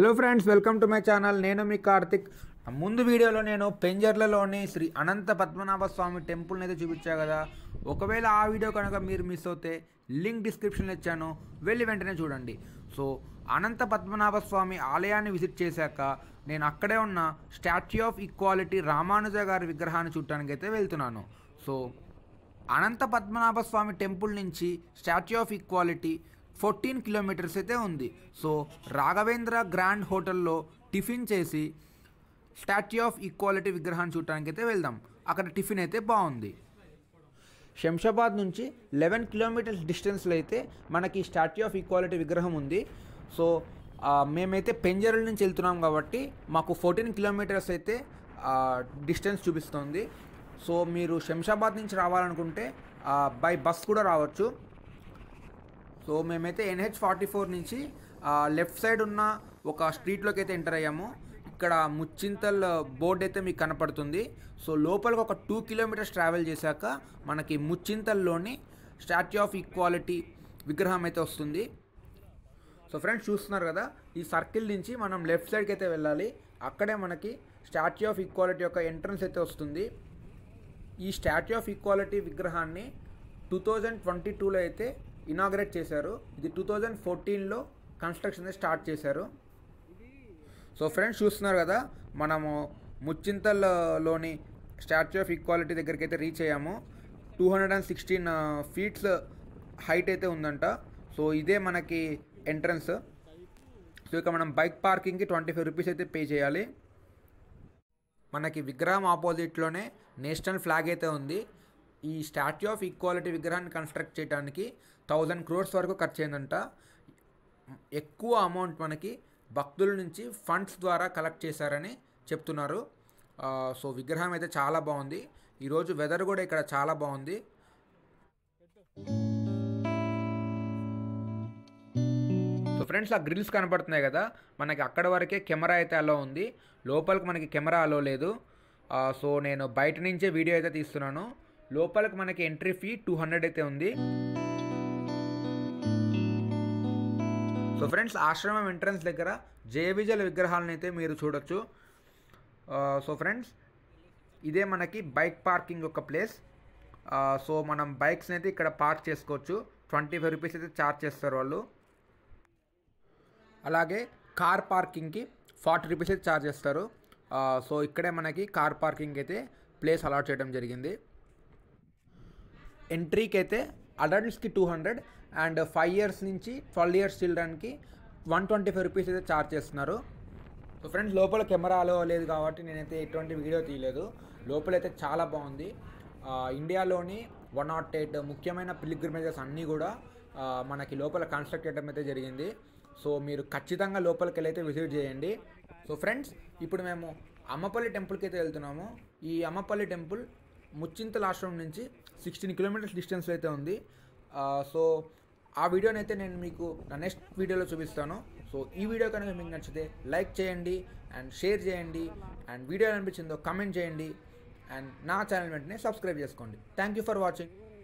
hello friends welcome to my channel నేను మీ కార్తిక్ ముందు వీడియోలో నేను పెంజర్లలోని శ్రీ అనంత పద్మనాభ స్వామి టెంపుల్ని అయితే చూపించా కదా ఒకవేళ ఆ వీడియో కనుక మీరు మిస్ అవుతే లింక్ డిస్క్రిప్షన్లో ఇచ్చాను వెళ్ళి వెంటనే చూడండి సో అనంత పద్మనాభ స్వామి ఆలయాన్ని విజిట్ చేశాక నేను అక్కడే ఉన్న స్టాచ్యూ ఆఫ్ ఈక్వాలిటీ రామానుజ గారి విగ్రహాన్ని చూడటానికి అయితే వెళ్తున్నాను సో అనంత పద్మనాభ స్వామి టెంపుల్ నుంచి statue of equality fourteen kilometres అయితే ఉంది సో రాఘవేంద్ర గ్రాండ్ హోటల్లో టిఫిన్ చేసి స్టాచ్యూ ఆఫ్ ఈక్వాలిటీ విగ్రహాన్ని చూడటానికి అయితే వెళ్దాం అక్కడ టిఫిన్ అయితే బాగుంది శంషాబాద్ నుంచి లెవెన్ కిలోమీటర్స్ డిస్టెన్స్లో అయితే మనకి స్టాట్యూ ఆఫ్ ఈక్వాలిటీ విగ్రహం ఉంది సో మేమైతే పెంజరల్ నుంచి వెళ్తున్నాం కాబట్టి మాకు ఫోర్టీన్ కిలోమీటర్స్ అయితే డిస్టెన్స్ చూపిస్తుంది సో మీరు శంషాబాద్ నుంచి రావాలనుకుంటే బై బస్ కూడా రావచ్చు సో మేమైతే ఎన్హెచ్ ఫార్టీ ఫోర్ నుంచి లెఫ్ట్ సైడ్ ఉన్న ఒక స్ట్రీట్లోకి అయితే ఎంటర్ అయ్యాము ఇక్కడ ముచ్చింతల్ బోర్డు అయితే మీకు కనపడుతుంది సో లోపలికి ఒక టూ కిలోమీటర్స్ ట్రావెల్ చేశాక మనకి ముచ్చింతల్లోని స్టాచ్యూ ఆఫ్ ఈక్వాలిటీ విగ్రహం అయితే వస్తుంది సో ఫ్రెండ్స్ చూస్తున్నారు కదా ఈ సర్కిల్ నుంచి మనం లెఫ్ట్ సైడ్కి అయితే వెళ్ళాలి అక్కడే మనకి స్టాచ్యూ ఆఫ్ ఈక్వాలిటీ యొక్క ఎంట్రన్స్ అయితే వస్తుంది ఈ స్టాచ్యూ ఆఫ్ ఈక్వాలిటీ విగ్రహాన్ని టూ థౌజండ్ ట్వంటీ టూలో అయితే ఇనాగ్రేట్ చేశారు ఇది టూ థౌజండ్ ఫోర్టీన్లో కన్స్ట్రక్షన్ స్టార్ట్ చేశారు సో ఫ్రెండ్స్ చూస్తున్నారు కదా మనము ముచ్చింతల్లోని స్టాచ్యూ ఆఫ్ ఈక్వాలిటీ దగ్గరికి అయితే రీచ్ అయ్యాము two hundred and sixteen feets height అయితే ఉందంట సో ఇదే మనకి ఎంట్రన్స్ సో ఇక మనం బైక్ పార్కింగ్కి ట్వంటీ ఫైవ్ రూపీస్ అయితే పే చేయాలి మనకి విగ్రహం ఆపోజిట్లోనే నేషనల్ ఫ్లాగ్ అయితే ఉంది ఈ స్టాట్యూ ఆఫ్ ఈక్వాలిటీ విగ్రహాన్ని కన్స్ట్రక్ట్ చేయడానికి థౌజండ్ క్రోర్స్ వరకు ఖర్చు అయిందంట ఎక్కువ అమౌంట్ మనకి భక్తుల నుంచి ఫండ్స్ ద్వారా కలెక్ట్ చేశారని చెప్తున్నారు సో విగ్రహం అయితే చాలా బాగుంది ఈరోజు వెదర్ కూడా ఇక్కడ చాలా బాగుంది సో ఫ్రెండ్స్ ఆ గ్రిల్స్ కనపడుతున్నాయి కదా మనకి అక్కడ వరకే కెమెరా అయితే అలో ఉంది లోపలికి మనకి కెమెరా అలో లేదు సో నేను బయట నుంచే వీడియో అయితే తీస్తున్నాను లోపలికి మనకి ఎంట్రీ ఫీ టూ హండ్రెడ్ అయితే ఉంది సో ఫ్రెండ్స్ ఆశ్రమం ఎంట్రన్స్ దగ్గర జయవిజల విగ్రహాలను అయితే మీరు చూడొచ్చు సో ఫ్రెండ్స్ ఇదే మనకి బైక్ పార్కింగ్ ఒక ప్లేస్ సో మనం బైక్స్ని అయితే ఇక్కడ పార్క్ చేసుకోవచ్చు ట్వంటీ ఫైవ్ రూపీస్ అయితే ఛార్జ్ చేస్తారు వాళ్ళు అలాగే కార్ పార్కింగ్కి ఫార్టీ రూపీస్ అయితే ఛార్జ్ చేస్తారు సో ఇక్కడే మనకి కార్ పార్కింగ్ అయితే ప్లేస్ అలాట్ చేయడం జరిగింది ఎంట్రీకి అయితే అడల్ట్స్కి two hundred and five years నుంచి ట్వెల్వ్ ఇయర్స్ చిల్డ్రన్కి వన్ ట్వంటీ ఫైవ్ రూపీస్ అయితే చార్జ్ చేస్తున్నారు సో ఫ్రెండ్స్ లోపల కెమెరా అలో లేదు కాబట్టి నేనైతే ఎటువంటి వీడియో తీయలేదు లోపలైతే చాలా బాగుంది ఇండియాలోని వన్ నాట్ ఎయిట్ ముఖ్యమైన పిలిగ్రిమేజెస్ అన్నీ కూడా మనకి లోపల కన్స్ట్రక్ట్ చేయడం అయితే జరిగింది సో మీరు ఖచ్చితంగా లోపలికి వెళ్ళైతే విజిట్ చేయండి సో ఫ్రెండ్స్ ఇప్పుడు మేము అమ్మపల్లి టెంపుల్కి అయితే వెళ్తున్నాము ఈ అమ్మపల్లి టెంపుల్ ముచ్చింతల ఆశ్రమం నుంచి సిక్స్టీన్ కిలోమీటర్స్ డిస్టెన్స్లో అయితే ఉంది సో ఆ వీడియోని అయితే నేను మీకు నా నెక్స్ట్ వీడియోలో చూపిస్తాను సో ఈ వీడియో కనుక మీకు నచ్చితే లైక్ చేయండి అండ్ షేర్ చేయండి అండ్ వీడియో అనిపించిందో కమెంట్ చేయండి అండ్ నా ఛానల్ వెంటనే సబ్స్క్రైబ్ చేసుకోండి థ్యాంక్ యూ ఫర్ వాచింగ్